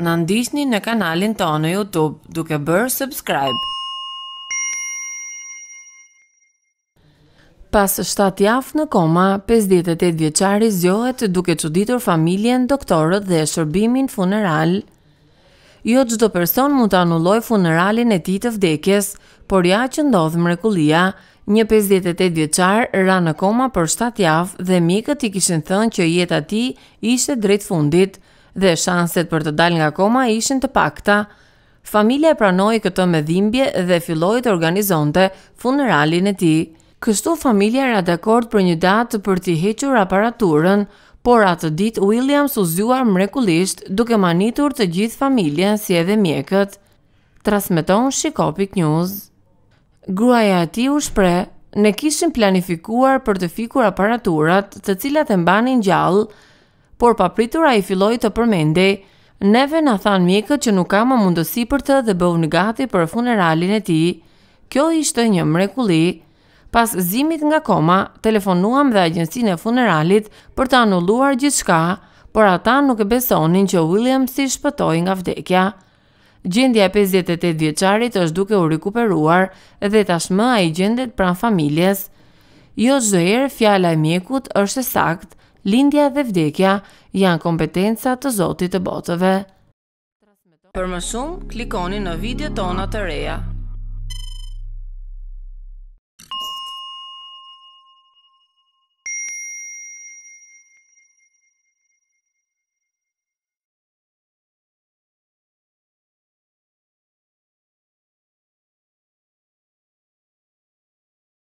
Në ndisni në kanalin të në Youtube duke bërë subscribe. Pas 7 jaft në koma, 58 vjeqari zjohet duke që ditur familjen, doktorët dhe shërbimin funeral. Jo gjdo person mund të anulloj funeralin e ti të vdekjes, por ja që ndodhë mrekulia, një 58 vjeqar ra në koma për 7 jaft dhe mikët i kishën thënë që jetë ati ishte drejt fundit, dhe shanset për të dal nga koma ishin të pakta. Familia e pranoi këtë me dhimbje dhe filloi të organizonte funeralin e tij. Kështu familja ra dakord për një datë për të hequr aparaturën, por atë ditë Williams u zgjuar mrekullisht duke manitur të gjithë familjen si edhe mjekët. Transmeton Shikopik News. Gruaja e tij u shpreh Ne kishim planifikuar për të fikur aparaturat të cilat e mbanin gjallë por pa pritur a i filoj të përmende. Neve në thanë mjekët që nuk më mundësi për të dhe bëvë në gati për funeralin e ti. Kjo ishte një mrekuli. Pas zimit nga koma, telefonuam dhe agjensin e funeralit për të anulluar gjithë shka, por ata nuk e besonin që William si shpëtoj nga vdekja. Gjendja e 58 vjeqarit është duke u rikuperuar dhe tashmë a i gjendet pran familjes. Jo zëherë, fjala e mjekut është sakt, lindja dhe vdekja janë kompetenca të zotit të botëve. Për më shumë, klikoni në video tona të reja.